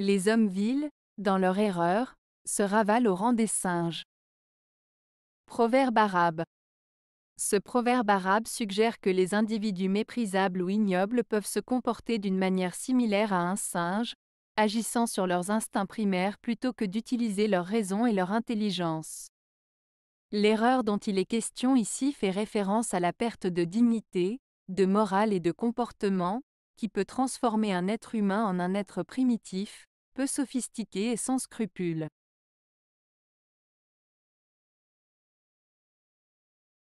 Les hommes vils, dans leur erreur, se ravalent au rang des singes. Proverbe arabe. Ce proverbe arabe suggère que les individus méprisables ou ignobles peuvent se comporter d'une manière similaire à un singe, agissant sur leurs instincts primaires plutôt que d'utiliser leur raison et leur intelligence. L'erreur dont il est question ici fait référence à la perte de dignité, de morale et de comportement, qui peut transformer un être humain en un être primitif, peu sophistiqué et sans scrupules.